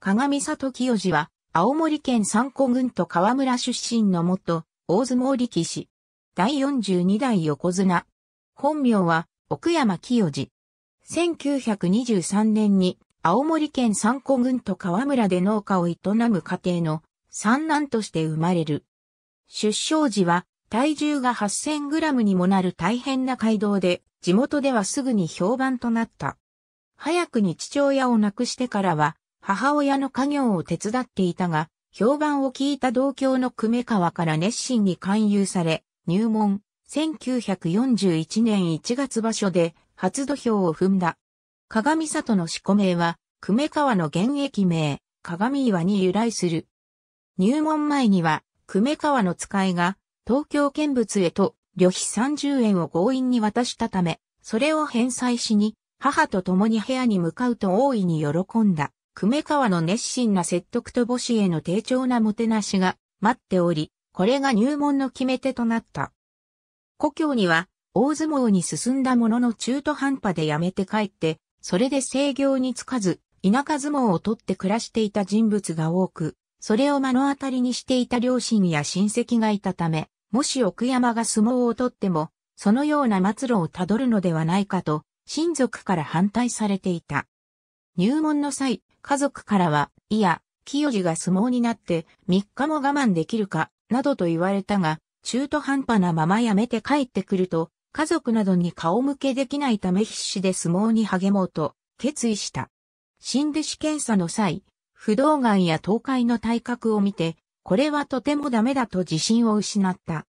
鏡里清治は、青森県三古郡と河村出身の元、大相撲力士。第42代横綱。本名は、奥山清治。1923年に、青森県三古郡と河村で農家を営む家庭の三男として生まれる。出生時は、体重が8000グラムにもなる大変な街道で、地元ではすぐに評判となった。早くに父親を亡くしてからは、母親の家業を手伝っていたが、評判を聞いた同郷の久米川から熱心に勧誘され、入門、1941年1月場所で初土俵を踏んだ。鏡里の四股名は、久米川の現役名、鏡岩に由来する。入門前には、久米川の使いが、東京見物へと、旅費30円を強引に渡したため、それを返済しに、母と共に部屋に向かうと大いに喜んだ。久米川の熱心な説得と母子への丁重なもてなしが待っており、これが入門の決め手となった。故郷には、大相撲に進んだものの中途半端で辞めて帰って、それで制業につかず、田舎相撲を取って暮らしていた人物が多く、それを目の当たりにしていた両親や親戚がいたため、もし奥山が相撲を取っても、そのような末路をたどるのではないかと、親族から反対されていた。入門の際、家族からは、いや、清治が相撲になって3日も我慢できるか、などと言われたが、中途半端なままやめて帰ってくると、家族などに顔向けできないため必死で相撲に励もうと、決意した。新弟子検査の際、不動岩や東海の体格を見て、これはとてもダメだと自信を失った。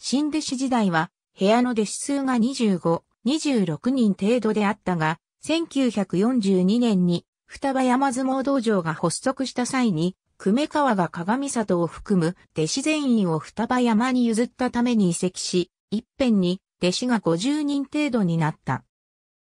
新弟子時代は、部屋の弟子数が25、26人程度であったが、1942年に双葉山相撲道場が発足した際に、久米川が鏡里を含む弟子全員を双葉山に譲ったために移籍し、一辺に弟子が50人程度になった。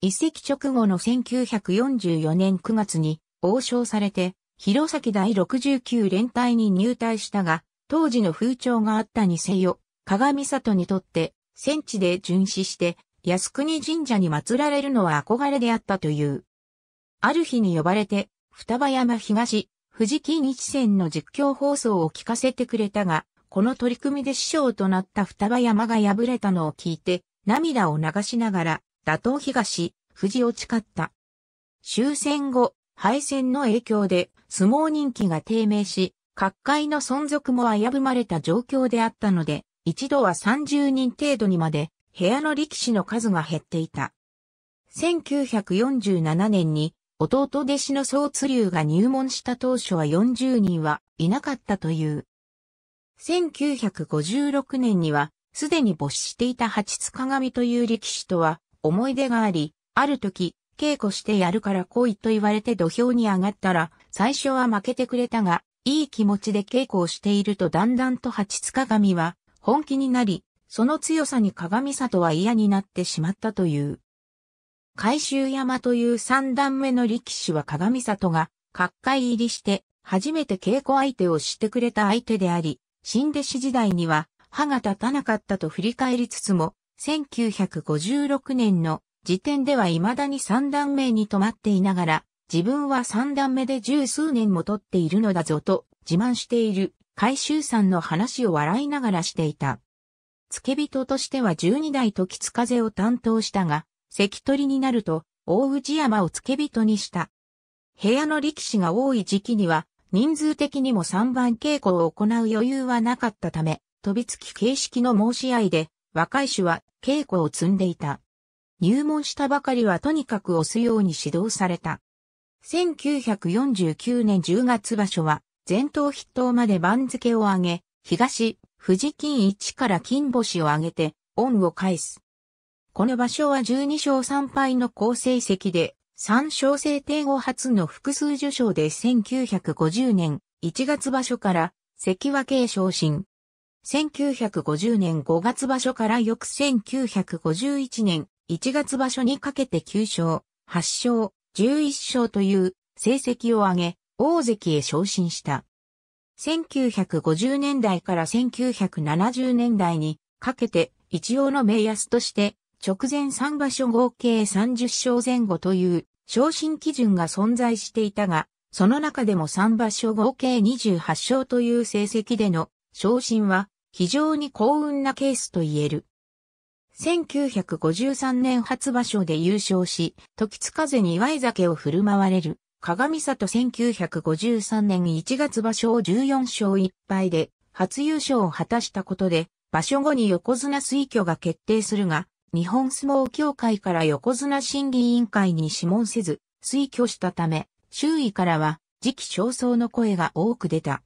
移籍直後の1944年9月に王将されて、弘前第69連隊に入隊したが、当時の風潮があったにせよ、鏡里にとって戦地で巡視して、靖国神社に祀られるのは憧れであったという。ある日に呼ばれて、双葉山東、藤木日一線の実況放送を聞かせてくれたが、この取り組みで師匠となった双葉山が敗れたのを聞いて、涙を流しながら、打倒東、藤を誓った。終戦後、敗戦の影響で相撲人気が低迷し、各界の存続も危ぶまれた状況であったので、一度は30人程度にまで部屋の力士の数が減っていた。1947年に弟弟子の総津流が入門した当初は40人はいなかったという。1956年には、すでに没していた八塚鏡という力士とは思い出があり、ある時、稽古してやるから来いと言われて土俵に上がったら、最初は負けてくれたが、いい気持ちで稽古をしているとだんだんと八つ鏡は本気になり、その強さに鏡里は嫌になってしまったという。海州山という三段目の力士は鏡里が、各界入りして、初めて稽古相手をしてくれた相手であり、新弟子時代には、歯が立たなかったと振り返りつつも、1956年の時点では未だに三段目に止まっていながら、自分は三段目で十数年も取っているのだぞと自慢している海州さんの話を笑いながらしていた。付け人としては12代時津風を担当したが、関取になると、大内山を付け人にした。部屋の力士が多い時期には、人数的にも3番稽古を行う余裕はなかったため、飛びつき形式の申し合いで、若い種は稽古を積んでいた。入門したばかりはとにかく押すように指導された。1949年10月場所は、前頭筆頭まで番付を上げ、東、富士金一から金星を上げて、恩を返す。この場所は12勝3敗の好成績で、3勝制定後初の複数受賞で1950年1月場所から関脇へ昇進。1950年5月場所から翌1951年1月場所にかけて9勝、8勝、11勝という成績を上げ、大関へ昇進した。1950年代から1970年代にかけて一応の名安として直前3場所合計30勝前後という昇進基準が存在していたが、その中でも3場所合計28勝という成績での昇進は非常に幸運なケースと言える。1953年初場所で優勝し、時津風に祝い酒を振る舞われる、鏡里1953年1月場所を14勝1敗で、初優勝を果たしたことで、場所後に横綱推挙が決定するが、日本相撲協会から横綱審議委員会に諮問せず、推挙したため、周囲からは、時期尚早の声が多く出た。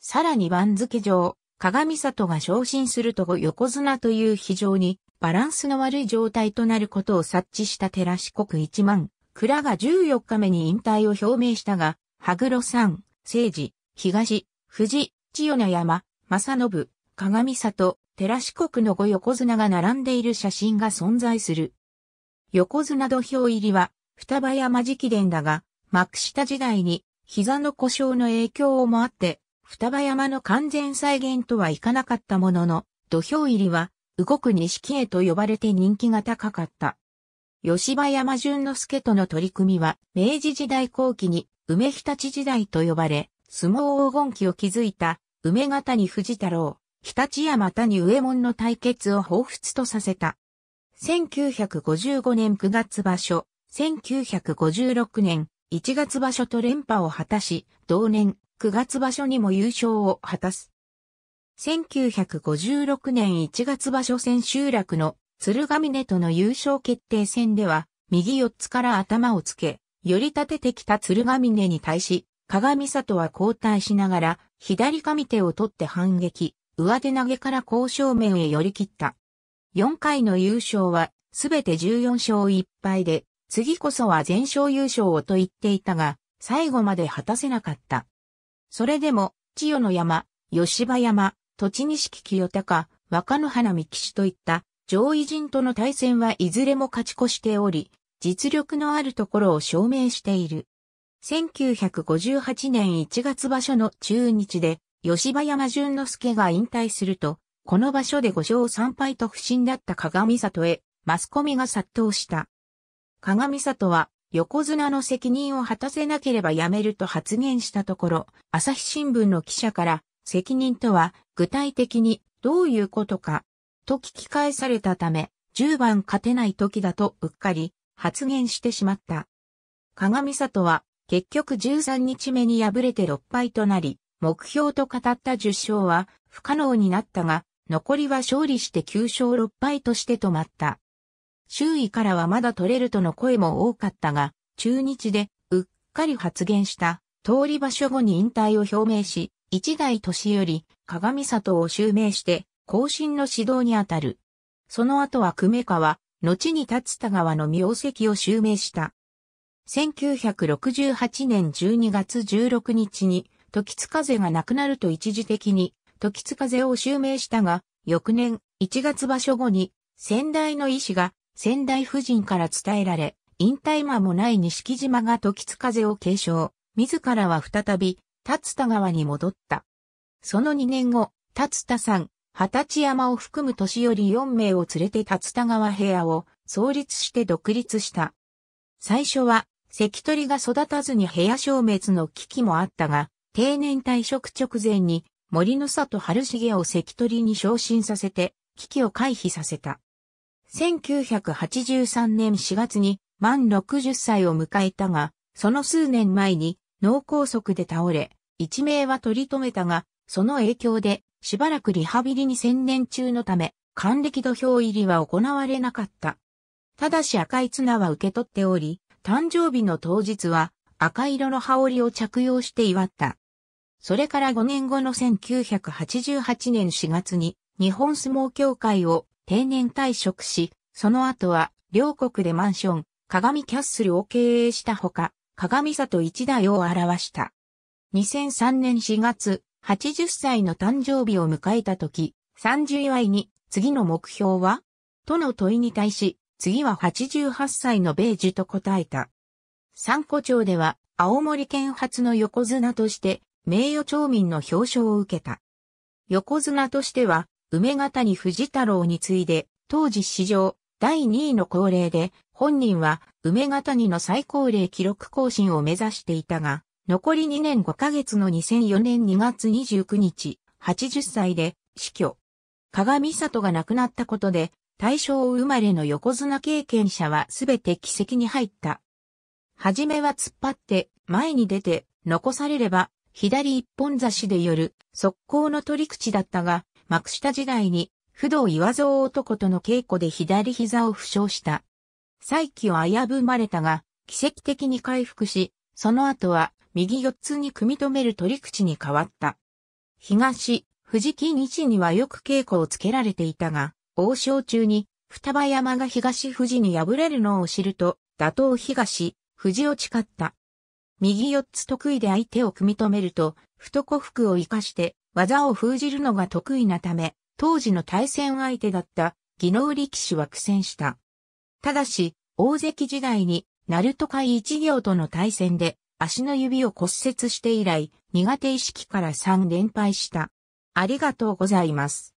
さらに番付上、鏡里が昇進すると横綱という非常にバランスの悪い状態となることを察知した寺四国一万、蔵が14日目に引退を表明したが、羽黒山、聖治、東、富士、千代名山、正信、鏡里、寺四国の五横綱が並んでいる写真が存在する。横綱土俵入りは、双葉山直伝だが、幕下時代に膝の故障の影響をもあって、双葉山の完全再現とはいかなかったものの、土俵入りは、動く錦絵と呼ばれて人気が高かった。吉葉山淳之助との取り組みは、明治時代後期に、梅日立時代と呼ばれ、相撲黄金期を築いた、梅型に藤太郎、日立山谷上門の対決を彷彿とさせた。1955年9月場所、1956年1月場所と連覇を果たし、同年9月場所にも優勝を果たす。1956年1月場所千秋楽の鶴ヶ峰との優勝決定戦では、右四つから頭をつけ、寄り立ててきた鶴ヶ峰に対し、鏡里は交代しながら、左上手を取って反撃。上手投げから交渉面へ寄り切った。4回の優勝は、すべて14勝1敗で、次こそは全勝優勝をと言っていたが、最後まで果たせなかった。それでも、千代の山、吉葉山、栃錦清高、若野花三騎といった上位陣との対戦はいずれも勝ち越しており、実力のあるところを証明している。1958年1月場所の中日で吉羽山淳之介が引退すると、この場所で5勝3敗と不審だった鏡里へ、マスコミが殺到した。鏡里は、横綱の責任を果たせなければ辞めると発言したところ、朝日新聞の記者から、責任とは、具体的に、どういうことか、と聞き返されたため、10番勝てない時だとうっかり、発言してしまった。鏡里は、結局13日目に敗れて6敗となり、目標と語った10勝は不可能になったが、残りは勝利して9勝6敗として止まった。周囲からはまだ取れるとの声も多かったが、中日でうっかり発言した通り場所後に引退を表明し、一代年より鏡里を襲名して後進の指導にあたる。その後は久米川、後に立田川の名跡を襲名した。1968年12月16日に時津風が亡くなると一時的に、時津風を襲名したが、翌年1月場所後に、先代の医師が先代夫人から伝えられ、引退間もない錦島が時津風を継承、自らは再び、立田川に戻った。その2年後、立田さん、二十山を含む年寄り4名を連れて立田川部屋を創立して独立した。最初は、関取が育たずに部屋消滅の危機もあったが、定年退職直前に森の里春重を関取に昇進させて、危機を回避させた。1983年4月に満60歳を迎えたが、その数年前に脳梗塞で倒れ、一命は取り留めたが、その影響でしばらくリハビリに専念中のため、還暦土俵入りは行われなかった。ただし赤い綱は受け取っており、誕生日の当日は赤色の羽織を着用して祝った。それから5年後の1988年4月に日本相撲協会を定年退職し、その後は両国でマンション、鏡キャッスルを経営したほか、鏡里一代を表した。2003年4月、80歳の誕生日を迎えた時、30祝いに、次の目標はとの問いに対し、次は88歳の米寿と答えた。三古町では、青森県初の横綱として、名誉町民の表彰を受けた。横綱としては、梅方に藤太郎に次いで、当時史上第2位の高齢で、本人は梅方にの最高齢記録更新を目指していたが、残り2年5ヶ月の2004年2月29日、80歳で死去。鏡里が亡くなったことで、大正生まれの横綱経験者はすべて奇跡に入った。はじめは突っ張って、前に出て、残されれば左一本差しで寄る速攻の取り口だったが、幕下時代に不動岩蔵男との稽古で左膝を負傷した。再起を危ぶまれたが、奇跡的に回復し、その後は右四つに組み止める取り口に変わった。東、藤木日にはよく稽古をつけられていたが、王将中に双葉山が東富士に敗れるのを知ると、打倒東、富士を誓った。右四つ得意で相手を組み止めると、太古服を活かして技を封じるのが得意なため、当時の対戦相手だった技能力士は苦戦した。ただし、大関時代に、ナルト会一行との対戦で、足の指を骨折して以来、苦手意識から3連敗した。ありがとうございます。